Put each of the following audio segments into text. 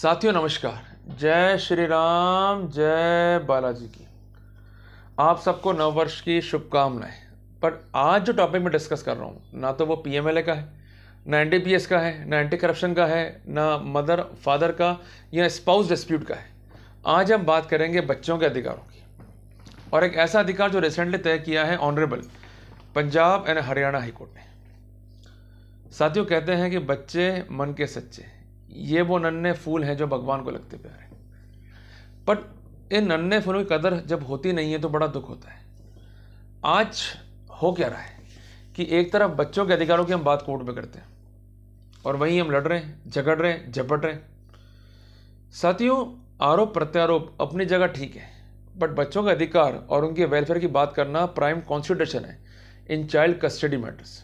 साथियों नमस्कार जय श्री राम जय बालाजी की आप सबको नववर्ष की शुभकामनाएं पर आज जो टॉपिक मैं डिस्कस कर रहा हूँ ना तो वो पीएमएलए का है ना एन का है ना एंटी करप्शन का है ना मदर फादर का या स्पाउस डिस्प्यूट का है आज हम बात करेंगे बच्चों के अधिकारों की और एक ऐसा अधिकार जो रिसेंटली तय किया है honourable Punjab and Haryana high court ने साथियों कहते हैं कि बच्चे मन के सच्चे ये वो नन्हे फूल हैं जो भगवान को लगते प्यारे बट इन नन्हे फूलों की कदर जब होती नहीं है तो बड़ा दुख होता है आज हो क्या रहा है कि एक तरफ बच्चों के अधिकारों की हम बात कोर्ट में करते हैं और वहीं हम लड़ रहे हैं झगड़ रहे हैं झपट रहे हैं साथियों आरोप प्रत्यारोप अपनी जगह ठीक है बट बच्चों का अधिकार और उनके वेलफेयर की बात करना प्राइम कॉन्स्टिट्यूशन है इन चाइल्ड कस्टडी मैटर्स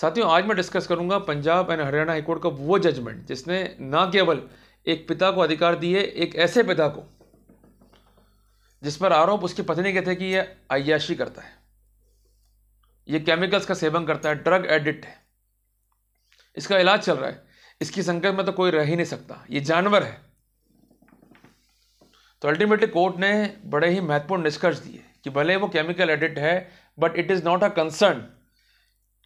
साथियों आज मैं डिस्कस करूंगा पंजाब एंड हरियाणा हाईकोर्ट का वो जजमेंट जिसने ना केवल एक पिता को अधिकार दिए एक ऐसे पिता को जिस पर आरोप उसकी पत्नी के थे कि यह अयाशी करता है यह केमिकल्स का सेवन करता है ड्रग एडिक्ट है इसका इलाज चल रहा है इसकी संकट में तो कोई रह ही नहीं सकता ये जानवर है तो अल्टीमेटली कोर्ट ने बड़े ही महत्वपूर्ण निष्कर्ष दिए कि भले वो केमिकल एडिक्ट है but it is not a concern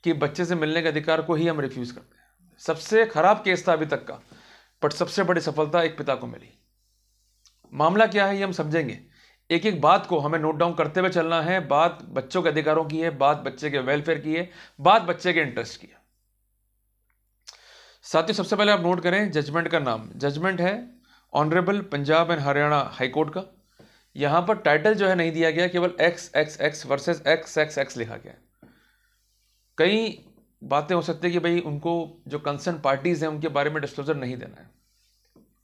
कि बच्चे से मिलने के अधिकार को ही हम रिफ्यूज़ करते हैं सबसे ख़राब केस था अभी तक का बट सबसे बड़ी सफलता एक पिता को मिली मामला क्या है ये हम समझेंगे एक एक बात को हमें नोट डाउन करते हुए चलना है बात बच्चों के अधिकारों की है बात बच्चे के वेलफेयर की है बात बच्चे के इंटरेस्ट की है साथियों सबसे पहले आप नोट करें जजमेंट का नाम जजमेंट है honourable Punjab and Haryana high court का यहाँ पर टाइटल जो है नहीं दिया गया केवल X X X versus X X X लिखा गया कई बातें हो सकती है कि भाई उनको जो कंसर्न पार्टीज़ हैं उनके बारे में डिस्क्लोजर नहीं देना है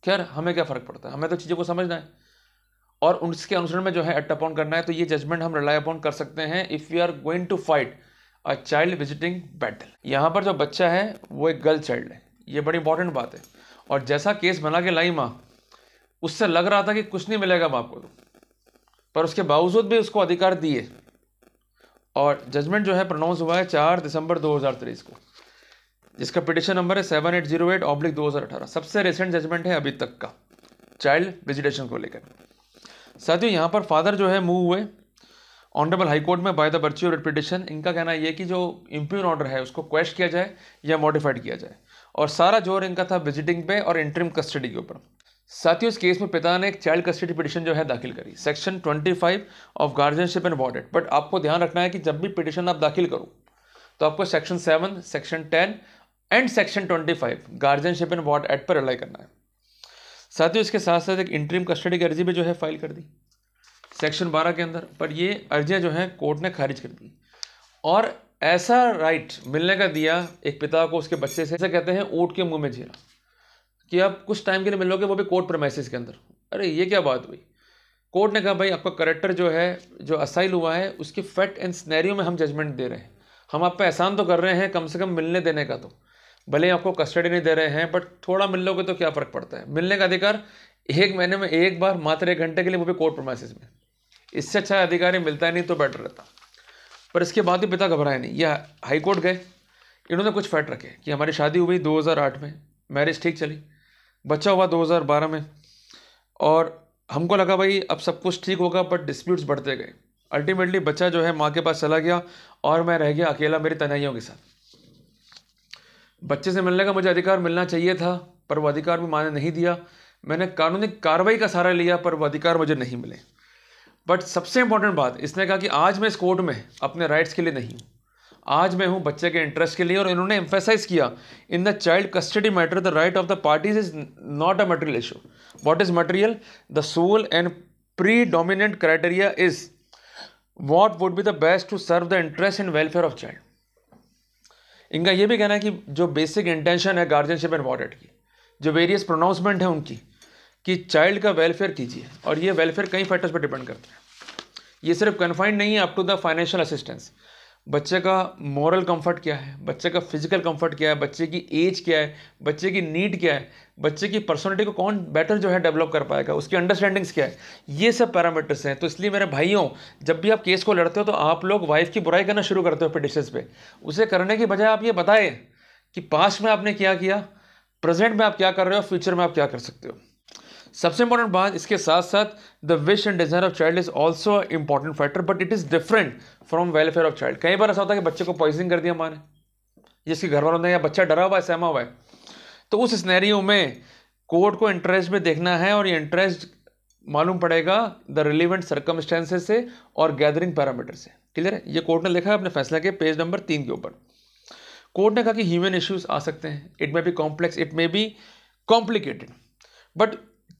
खैर हमें क्या फ़र्क पड़ता है हमें तो चीज़ों को समझना है और उसके अनुसरण में जो है एट अपॉन करना है तो ये जजमेंट हम रिलाई अपॉन कर सकते हैं if you are going to fight a child visiting battle यहाँ पर जो बच्चा है वो एक गर्ल चाइल्ड है ये बड़ी इंपॉर्टेंट बात है और जैसा केस बना के लाई माँ उससे लग रहा था कि कुछ नहीं मिलेगा बाप को पर उसके बावजूद भी उसको अधिकार दिए और जजमेंट जो है प्रोनाउंस हुआ है चार दिसंबर 2023 को जिसका पिटिशन नंबर है seven eight zero eight oblique दो हज़ार अठारह सबसे रिसेंट जजमेंट है अभी तक का चाइल्ड विजिटेशन को लेकर साथियों यहाँ पर फादर जो है मूव हुए ऑनरेबल हाईकोर्ट में बाय द बर्ची और पिटिशन इनका कहना यह कि जो इम्प्यून ऑर्डर है उसको क्वेश्च किया जाए या मॉडिफाइड किया जाए और सारा जोर इनका था विजिटिंग पे और इंटरिम कस्टडी के ऊपर साथियों इस केस में पिता ने एक चाइल्ड कस्टडी पिटिशन जो है दाखिल करी सेक्शन 25 ऑफ गार्जियनशिप एंड वॉडेड बट आपको ध्यान रखना है कि जब भी पिटिशन आप दाखिल करो तो आपको section 7, section 10 and section 25 guardianship and ward act पर अलाई करना है साथियों इसके साथ साथ एक इंट्रीम कस्टडी की अर्जी भी जो है फाइल कर दी सेक्शन बारह के अंदर पर ये अर्जियाँ जो हैं कोर्ट ने खारिज कर दी और ऐसा राइट मिलने का दिया एक पिता को उसके बच्चे से ऐसा कहते हैं ओट के मुँह में झेला कि आप कुछ टाइम के लिए मिलोगे वो भी कोर्ट प्रमाइसिस के अंदर अरे ये क्या बात हुई कोर्ट ने कहा भाई आपका करेक्टर जो है जो असाइल हुआ है उसकी फैक्ट एंड स्नैरियो में हम जजमेंट दे रहे हैं हम आप पे एहसान तो कर रहे हैं कम से कम मिलने देने का तो भले ही आपको कस्टडी नहीं दे रहे हैं बट थोड़ा मिल लोगे तो क्या फ़र्क पड़ता है मिलने का अधिकार एक महीने में एक बार मात्र एक घंटे के लिए वो भी कोर्ट प्रमाइसिस में इससे अच्छा अधिकारी मिलता नहीं तो बेटर रहता पर इसके बाद भी पिता घबराए नहीं यह हाईकोर्ट गए इन्होंने कुछ फैट रखे कि हमारी शादी हुई 2008 में मैरिज ठीक चली बचा हुआ 2012 में और हमको लगा भाई अब सब कुछ ठीक होगा बट डिस्प्यूट्स बढ़ते गए अल्टीमेटली बच्चा जो है माँ के पास चला गया और मैं रह गया अकेला मेरी तनाइयों के साथ बच्चे से मिलने का मुझे अधिकार मिलना चाहिए था पर वो अधिकार भी माँ ने नहीं दिया मैंने कानूनी कार्रवाई का सहारा लिया पर वो अधिकार मुझे नहीं मिले बट सबसे इंपॉर्टेंट बात इसने कहा कि आज मैं इस कोर्ट में अपने राइट्स के लिए नहीं हूँ आज मैं हूँ बच्चे के इंटरेस्ट के लिए और इन्होंने एम्फेसाइज किया in the child custody matter the right of the parties is not a material issue what is material the sole and predominant criteria is what would be the best to serve the interest and welfare of child इनका यह भी कहना है कि जो basic intention है guardianship and वॉडेट की जो वेरियस प्रोनाउंसमेंट है उनकी कि चाइल्ड का वेलफेयर कीजिए और ये वेलफेयर कई फैक्टर्स पर डिपेंड करते हैं ये सिर्फ कन्फाइंड नहीं है up to the financial assistance बच्चे का मॉरल कंफर्ट क्या है बच्चे का फिजिकल कंफर्ट क्या है बच्चे की एज क्या है बच्चे की नीड क्या है बच्चे की पर्सनालिटी को कौन बेटर जो है डेवलप कर पाएगा उसकी अंडरस्टैंडिंग्स क्या है ये सब पैरामीटर्स हैं तो इसलिए मेरे भाइयों जब भी आप केस को लड़ते हो तो आप लोग वाइफ की बुराई करना शुरू करते हो डिशेज पर उसे करने की बजाय आप ये बताएं कि पास्ट में आपने क्या किया प्रेजेंट में आप क्या कर रहे हो फ्यूचर में आप क्या कर सकते हो सबसे इंपॉर्टेंट बात इसके साथ साथ the wish and desire of child is also important factor but it is different from welfare of child कई बार ऐसा होता है कि बच्चे को पॉइजनिंग कर दिया माने जिसके घर वालों ने या बच्चा डरा हुआ है सहमा हुआ है तो उस स्नैरियो में कोर्ट को इंटरेस्ट में देखना है और ये इंटरेस्ट मालूम पड़ेगा द रिलीवेंट सर्कमस्टेंसेज से और गैदरिंग पैरामीटर से क्लियर है ये कोर्ट ने लिखा है अपने फैसला के पेज नंबर तीन के ऊपर कोर्ट ने कहा कि ह्यूमन इश्यूज आ सकते हैं it may be complex it may be complicated but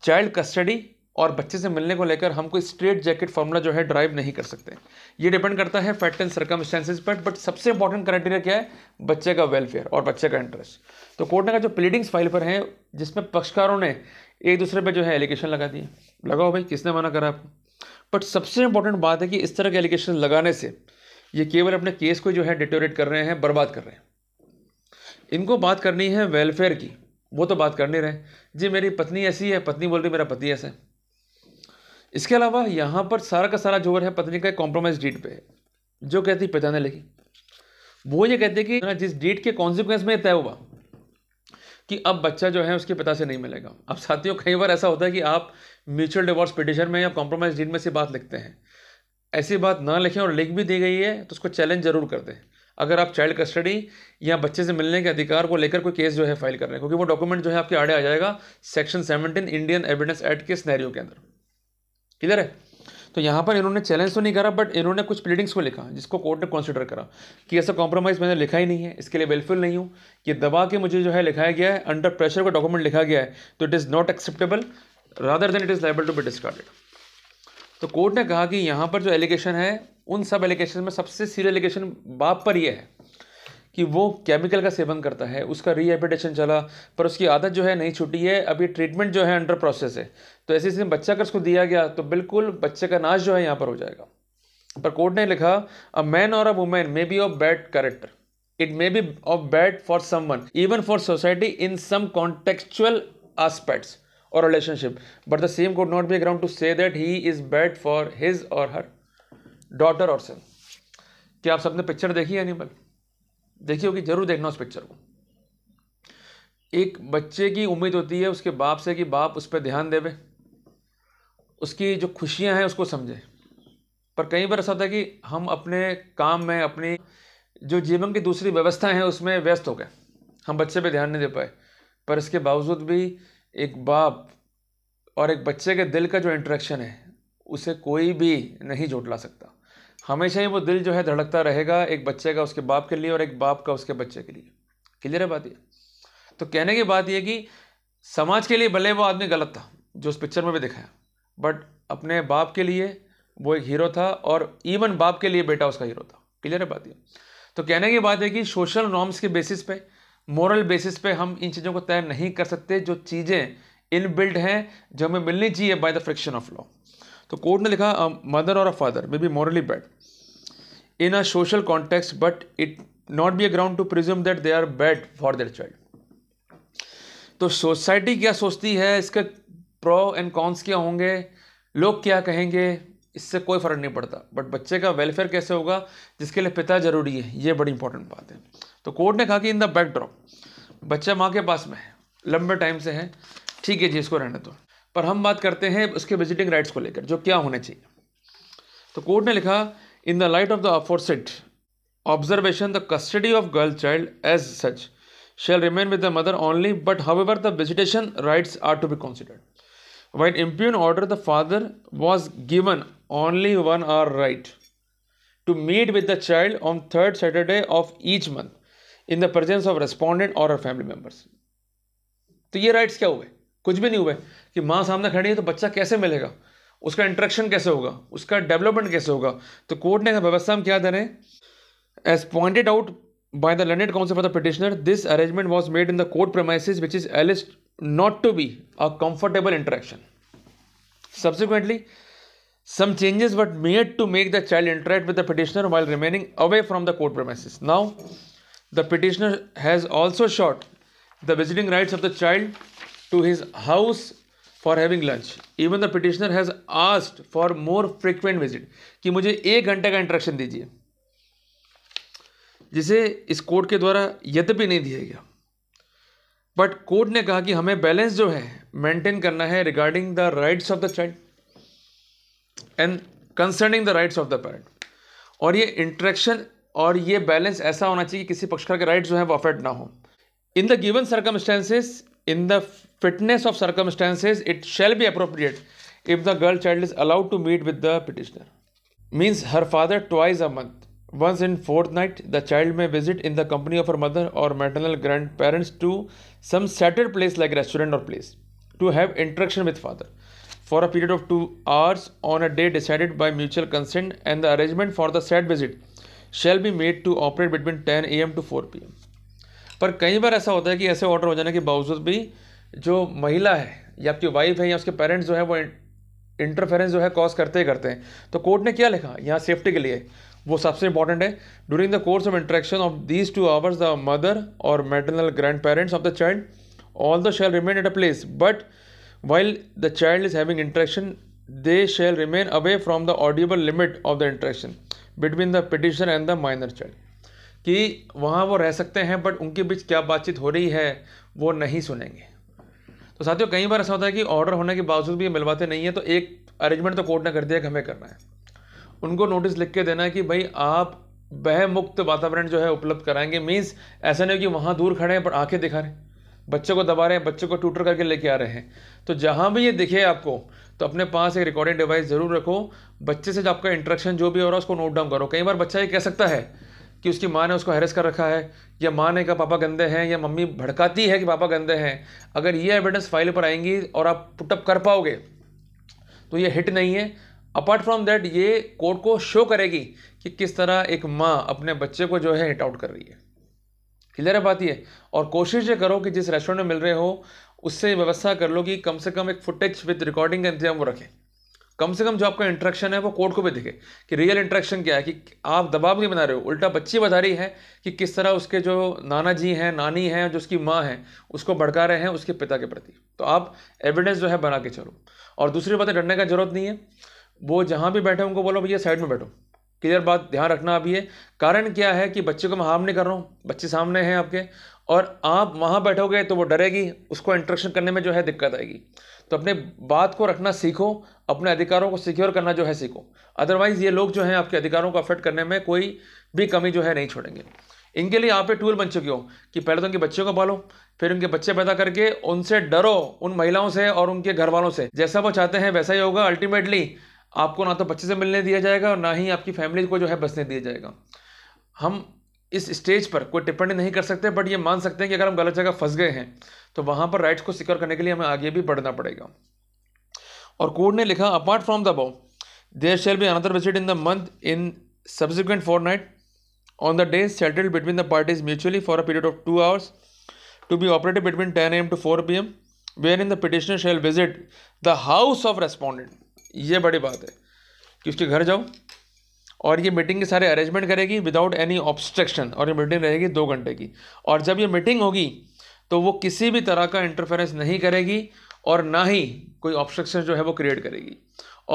child custody और बच्चे से मिलने को लेकर हम कोई स्ट्रेट जैकेट फॉर्मूला जो है ड्राइव नहीं कर सकते ये डिपेंड करता है फैक्ट एंड सर्कमस्टेंसेज पर बट सबसे इंपॉर्टेंट क्राइटेरिया क्या है बच्चे का वेलफेयर और बच्चे का इंटरेस्ट तो कोर्ट ने कहा जो प्लीडिंग्स फाइल पर है जिसमें पक्षकारों ने एक दूसरे पर जो है एलिगेशन लगा दिए लगाओ भाई किसने मना करा आपको बट सबसे इंपॉर्टेंट बात है कि इस तरह के एलिगेशन लगाने से ये केवल अपने केस को जो है डिटोरेट कर रहे हैं बर्बाद कर रहे हैं इनको बात करनी है वेलफेयर की वो तो बात कर नहीं रहे जी मेरी पत्नी ऐसी है पत्नी बोल रही मेरा पति ऐसा है इसके अलावा यहाँ पर सारा का सारा जोर है पत्नी का कॉम्प्रोमाइज़ डीट पे जो कहती पहचाने लगी वो ये कहते कि जिस डेट के कॉन्सिक्वेंस में तय हुआ कि अब बच्चा जो है उसके पिता से नहीं मिलेगा अब साथियों कई बार ऐसा होता है कि आप म्यूचुअल डिवोर्स पिटिशन में या कॉम्प्रोमाइज डीट में से बात लिखते हैं ऐसी बात ना लिखें और लिख भी दी गई है तो उसको चैलेंज जरूर कर दें अगर आप चाइल्ड कस्टडी या बच्चे से मिलने के अधिकार को लेकर कोई केस जो है फाइल कर रहे हैं क्योंकि वो डॉक्यूमेंट जो है आपके आड़े आ जाएगा section seventeen Indian evidence act के स्नैरियो के अंदर क्लियर है तो यहाँ पर इन्होंने चैलेंज तो नहीं करा बट इन्होंने कुछ प्लीडिंग्स को लिखा जिसको कोर्ट ने कंसिडर करा कि ऐसा कॉम्प्रोमाइज़ मैंने लिखा ही नहीं है इसके लिए वेलफुल नहीं हूँ कि दबा के मुझे जो है लिखाया गया है अंडर प्रेशर का डॉक्यूमेंट लिखा गया है तो it is not acceptable rather than it is liable to be discarded तो कोर्ट ने कहा कि यहाँ पर जो एलिगेशन है उन सब एलिगेशन में सबसे सीरियल एलिगेशन बाप पर यह है कि वो केमिकल का सेवन करता है उसका रिहेबिटेशन चला पर उसकी आदत जो है नहीं छुटी है अभी ट्रीटमेंट जो है अंडर प्रोसेस है तो ऐसे ऐसे बच्चा अगर उसको दिया गया तो बिल्कुल बच्चे का नाश जो है यहाँ पर हो जाएगा पर कोर्ट ने लिखा अ मैन और a woman may be of bad character it may be of bad for someone even for society in some contextual aspects और relationship but the same could not be a ground to say that he is bad for his और her daughter और सन क्या आप सबने picture देखी है animal देखी होगी जरूर देखना उस पिक्चर को एक बच्चे की उम्मीद होती है उसके बाप से कि बाप उस पर ध्यान देवे उसकी जो खुशियां हैं उसको समझे पर कई बार ऐसा होता है कि हम अपने काम में अपनी जो जीवन की दूसरी व्यवस्था है उसमें व्यस्त हो गए हम बच्चे पे ध्यान नहीं दे पाए पर इसके बावजूद भी एक बाप और एक बच्चे के दिल का जो इंट्रैक्शन है उसे कोई भी नहीं ला सकता हमेशा ही वो दिल जो है धड़कता रहेगा एक बच्चे का उसके बाप के लिए और एक बाप का उसके बच्चे के लिए क्लियर है बात ये तो कहने की बात यह कि समाज के लिए भले वो आदमी गलत था जो उस पिक्चर में भी दिखाया बट अपने बाप के लिए वो एक हीरो था और इवन बाप के लिए बेटा उसका हीरो था क्लियर है बात ये तो कहने की बात है कि सोशल नॉर्म्स के बेसिस पे मॉरल बेसिस पे हम इन चीज़ों को तय नहीं कर सकते जो चीज़ें इन हैं जो हमें मिलनी चाहिए by the friction of law तो कोर्ट ने लिखा मदर और a father may be morally bad in a social context but it not be a ground to presume that they are bad for their child तो society क्या सोचती है इसके pro and cons क्या होंगे लोग क्या कहेंगे इससे कोई फ़र्क नहीं पड़ता बट बच्चे का वेलफेयर कैसे होगा जिसके लिए पिता ज़रूरी है ये बड़ी इंपॉर्टेंट बात है तो कोर्ट ने कहा कि इन द बैकड्रॉप बच्चा माँ के पास में है लंबे टाइम से है ठीक है जी इसको रहने दो पर हम बात करते हैं उसके विजिटिंग राइट्स को लेकर जो क्या होने चाहिए तो कोर्ट ने लिखा in the light of the aforesaid observation the custody of girl child as such shall remain with the mother only but however the visitation rights are to be considered vide impugned order the father was given only one or right to meet with the child on third Saturday of each month in the presence of respondent और family members तो ये rights क्या हुए कुछ भी नहीं हुए कि माँ सामने खड़ी है तो बच्चा कैसे मिलेगा उसका इंट्रेक्शन कैसे होगा उसका डेवलपमेंट कैसे होगा तो कोर्ट ने व्यवस्था हम क्या करें as pointed out by the learned counsel for the petitioner this arrangement was made in the court premises which is alleged not to be a comfortable interaction subsequently some changes were made to make the child interact with the petitioner while remaining away from the court premises now The petitioner has also shot the visiting rights of the child to his house for having lunch even the petitioner has asked for more frequent visit ki mujhe 1 ghante ka interaction dijiye जिसे इस court के द्वारा यद्यपि नहीं दिया गया but court ने कहा कि हमें बैलेंस जो है मेंटेन करना है regarding the rights of the child and concerning the rights of the parent और ये इंट्रैक्शन और ये बैलेंस ऐसा होना चाहिए कि किसी पक्षकार के राइट जो है वो अफेक्ट ना हो in the given circumstances in the fitness of circumstances it shall be appropriate if the girl child is allowed to meet with the petitioner means her father twice a month once in fortnight the child may visit in the company of her mother और maternal grandparents to some settled place like restaurant और place to have interaction with father for a period of two hours on a day decided by mutual consent and the arrangement for the said visit shall be made to operate between ten a m to four P m पर कई बार ऐसा होता है कि ऐसे order हो जाने के बावजूद भी जो महिला है या आपकी वाइफ है या उसके पेरेंट्स जो है वो इंटरफेरेंस जो है कॉज करते ही करते हैं तो कोर्ट ने क्या लिखा यहाँ सेफ्टी के लिए वो सबसे इंपॉर्टेंट है during the course of interaction of these two hours the mother और maternal grandparents of the child all the shall remain at a place but while the child is having interaction they shall remain away from the audible limit of the interaction between the petitioner and the minor child कि वहाँ वो रह सकते हैं but उनके बीच क्या बातचीत हो रही है वो नहीं सुनेंगे तो साथियों कई बार ऐसा होता है कि ऑर्डर होने के बावजूद भी ये मिलवाते नहीं हैं तो एक अरेंजमेंट तो कोर्ट ने कर दिया कि हमें करना है उनको नोटिस लिख के देना है कि भाई आप वह मुक्त वातावरण जो है उपलब्ध कराएंगे मीन्स ऐसा नहीं कि वहाँ दूर खड़े हैं पर आंखें दिखा रहे हैं बच्चों को दबा रहे हैं बच्चों को टूटर करके लेके आ रहे हैं तो जहाँ भी ये दिखे आपको तो अपने पास एक रिकॉर्डिंग डिवाइस ज़रूर रखो बच्चे से जो आपका इंट्रेक्शन जो भी हो रहा है उसको नोट डाउन करो कई बार बच्चा ये कह सकता है कि उसकी माँ ने उसको हैरेस कर रखा है या माँ ने कहा पापा गंदे हैं या मम्मी भड़काती है कि पापा गंदे हैं अगर ये एविडेंस फाइल पर आएंगी और आप पुटअप कर पाओगे तो ये हिट नहीं है अपार्ट फ्रॉम दैट ये कोर्ट को शो करेगी कि किस तरह एक माँ अपने बच्चे को जो है हिट आउट कर रही है क्लियर है बात ये और कोशिश ये करो कि जिस रेस्टोरेंट में मिल रहे हो उससे व्यवस्था कर लो कि कम से कम एक फुटेज विद रिकॉर्डिंग का इंतजाम वो रखें कम से कम जो आपका इंट्रैक्शन है वो कोर्ट को भी दिखे कि रियल इंट्रैक्शन क्या है कि आप दबाव नहीं बना रहे हो उल्टा बच्ची बता रही है कि किस तरह उसके जो नाना जी हैं नानी हैं जो उसकी माँ है उसको भड़का रहे हैं उसके पिता के प्रति तो आप एविडेंस जो है बना के चलो और दूसरी है डरने का जरूरत नहीं है वो जहाँ भी बैठे उनको बोलो भैया साइड में बैठो क्लियर बात ध्यान रखना अभी ये कारण क्या है कि बच्चे को मैं हार्म नहीं कर रहा हूँ बच्चे सामने हैं आपके और आप वहाँ बैठोगे तो वो डरेगी उसको इंट्रक्शन करने में जो है दिक्कत आएगी तो अपने बात को रखना सीखो अपने अधिकारों को सिक्योर करना जो है सीखो अदरवाइज़ ये लोग जो हैं आपके अधिकारों को अफेक्ट करने में कोई भी कमी जो है नहीं छोड़ेंगे इनके लिए आप टूल बन चुके हो कि पहले तो उनके बच्चों को पालो फिर उनके बच्चे पैदा करके उनसे डरो उन महिलाओं से और उनके घर वालों से जैसा वो चाहते हैं वैसा ही होगा अल्टीमेटली आपको ना तो बच्चे से मिलने दिया जाएगा और ना ही आपकी फैमिली को जो है बसने दिया जाएगा हम इस स्टेज पर कोई टिप्पणी नहीं कर सकते बट ये मान सकते हैं कि अगर हम गलत जगह फंस गए हैं तो वहाँ पर राइट्स को सिक्योर करने के लिए हमें आगे भी बढ़ना पड़ेगा और कोर्ट ने लिखा apart from the above there shall be another visit in the month in subsequent four subsequent fortnight on the days settled between the parties mutually for a period to 2 hours to be operated M to four P M where in the petitioner shall visit the house of respondent ये बड़ी बात है कि उसके घर जाओ और ये मीटिंग के सारे अरेंजमेंट करेगी विदाउट एनी ऑब्स्ट्रक्शन और ये मीटिंग रहेगी दो घंटे की और जब ये मीटिंग होगी तो वो किसी भी तरह का इंटरफेरेंस नहीं करेगी और ना ही कोई ऑब्स्ट्रक्शन जो है वो क्रिएट करेगी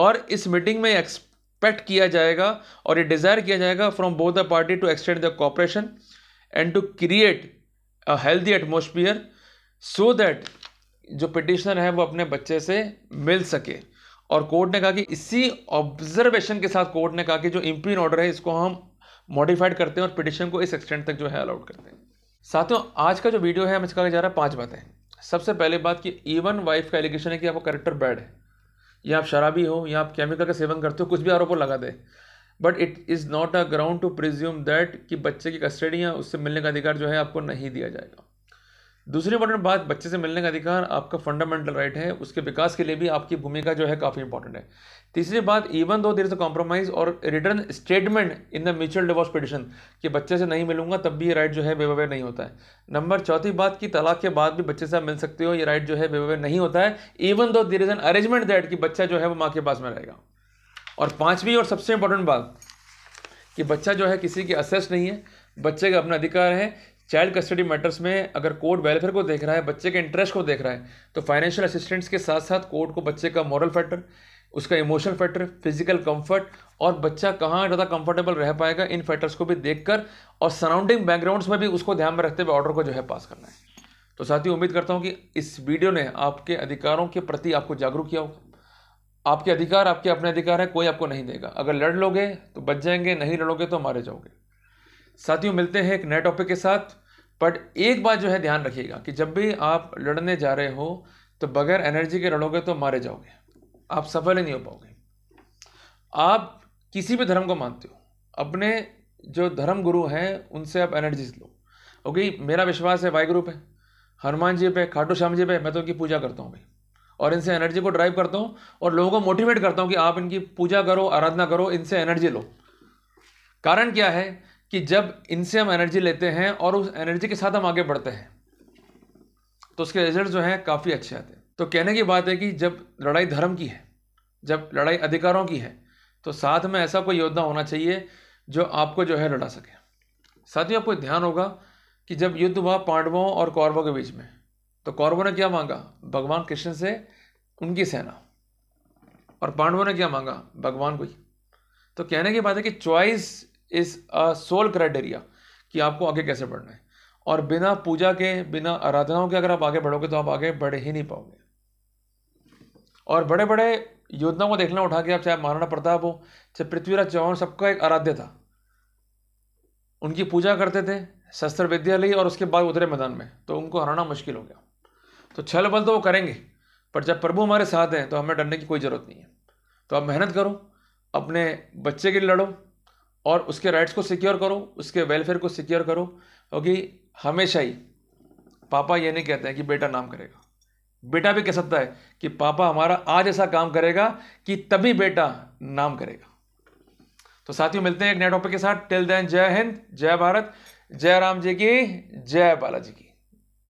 और इस मीटिंग में एक्सपेक्ट किया जाएगा और ये डिज़ायर किया जाएगा from both the party to extend the cooperation and to create a healthy atmosphere so that जो पिटिशनर है वो अपने बच्चे से मिल सके और कोर्ट ने कहा कि इसी ऑब्जर्वेशन के साथ कोर्ट ने कहा कि जो इम्पीन ऑर्डर है इसको हम मॉडिफाइड करते हैं और पिटिशन को इस एक्सटेंड तक जो है अलाउड करते हैं साथियों आज का जो वीडियो है हम इसका जा रहा है पाँच बातें सबसे पहले बात कि इवन वाइफ का एलिगेशन है कि आपका करेक्टर बैड है या आप शराबी हो या आप केमिकल का सेवन करते हो कुछ भी आरोप लगा दे but it is not a ground to presume that कि बच्चे की कस्टडी या उससे मिलने का अधिकार जो है आपको नहीं दिया जाएगा दूसरी इंपॉर्टेंट बात बच्चे से मिलने का अधिकार आपका फंडामेंटल राइट है उसके विकास के लिए भी आपकी भूमिका जो है काफ़ी इंपॉर्टेंट है तीसरी बात even though there is a compromise और return statement in the mutual divorce petition कि बच्चे से नहीं मिलूंगा तब भी ये राइट जो है बेवावे नहीं होता है नंबर चौथी बात की तलाक के बाद भी बच्चे से आप मिल सकते हो ये राइट जो है बेवावे नहीं होता है even though there is an arrangement that कि बच्चा जो है वो माँ के पास में रहेगा और पाँचवीं और सबसे इंपॉर्टेंट बात कि बच्चा जो है किसी की असेस नहीं है बच्चे का अपना अधिकार है चाइल्ड कस्टडी मैटर्स में अगर कोर्ट वेलफेयर को देख रहा है बच्चे के इंटरेस्ट को देख रहा है तो फाइनेंशियल असिस्टेंस के साथ साथ कोर्ट को बच्चे का मॉरल फैक्टर उसका इमोशनल फैक्टर फिजिकल कंफर्ट और बच्चा कहाँ ज़्यादा कंफर्टेबल रह पाएगा इन फैक्टर्स को भी देखकर और सराउंडिंग बैकग्राउंड्स में भी उसको ध्यान में रखते हुए ऑर्डर को जो है पास करना है तो साथियों उम्मीद करता हूँ कि इस वीडियो ने आपके अधिकारों के प्रति आपको जागरूक किया होगा आपके अधिकार आपके अपने अधिकार है कोई आपको नहीं देगा अगर लड़ लोगे तो बच जाएंगे नहीं लड़ोगे तो मारे जाओगे साथियों मिलते हैं एक नए टॉपिक के साथ बट एक बात जो है ध्यान रखिएगा कि जब भी आप लड़ने जा रहे हो तो बगैर एनर्जी के लड़ोगे तो मारे जाओगे आप सफल ही नहीं हो पाओगे आप किसी भी धर्म को मानते हो अपने जो धर्म गुरु हैं उनसे आप एनर्जीज लो ओके मेरा विश्वास है वाहगुरु पे हनुमान जी पे खाटू श्याम जी पे मैं तो उनकी पूजा करता हूँ भाई और इनसे एनर्जी को ड्राइव करता हूँ और लोगों को मोटिवेट करता हूँ कि आप इनकी पूजा करो आराधना करो इनसे एनर्जी लो कारण क्या है कि जब इनसे हम एनर्जी लेते हैं और उस एनर्जी के साथ हम आगे बढ़ते हैं तो उसके रिजल्ट जो हैं काफ़ी अच्छे आते हैं तो कहने की बात है कि जब लड़ाई धर्म की है जब लड़ाई अधिकारों की है तो साथ में ऐसा कोई योद्धा होना चाहिए जो आपको जो है लड़ा सके साथ ही आपको ध्यान होगा कि जब युद्ध हुआ पांडवों और कौरवों के बीच में तो कौरवों ने क्या मांगा भगवान कृष्ण से उनकी सेना और पांडवों ने क्या मांगा भगवान को ही तो कहने की बात है कि choice is a sole criteria कि आपको आगे कैसे बढ़ना है और बिना पूजा के बिना आराधनाओं के अगर आप आगे बढ़ोगे तो आप आगे बढ़ ही नहीं पाओगे और बड़े बड़े योद्धाओं को देखना उठा के आप चाहे महाराणा प्रताप हो चाहे पृथ्वीराज चौहान सबका एक आराध्य था उनकी पूजा करते थे शस्त्र विद्या ली और उसके बाद उतरे मैदान में तो उनको हराना मुश्किल हो गया तो छल बल तो वो करेंगे पर जब प्रभु हमारे साथ हैं तो हमें डरने की कोई ज़रूरत नहीं है तो आप मेहनत करो अपने बच्चे के लिए लड़ो और उसके राइट्स को सिक्योर करो उसके वेलफेयर को सिक्योर करो क्योंकि हमेशा ही पापा ये नहीं कहते हैं कि बेटा नाम करेगा बेटा भी कह सकता है कि पापा हमारा आज ऐसा काम करेगा कि तभी बेटा नाम करेगा तो साथियों मिलते हैं एक नए टॉपिक के साथ टिल देन जय हिंद जय भारत जय राम जी की जय बालाजी की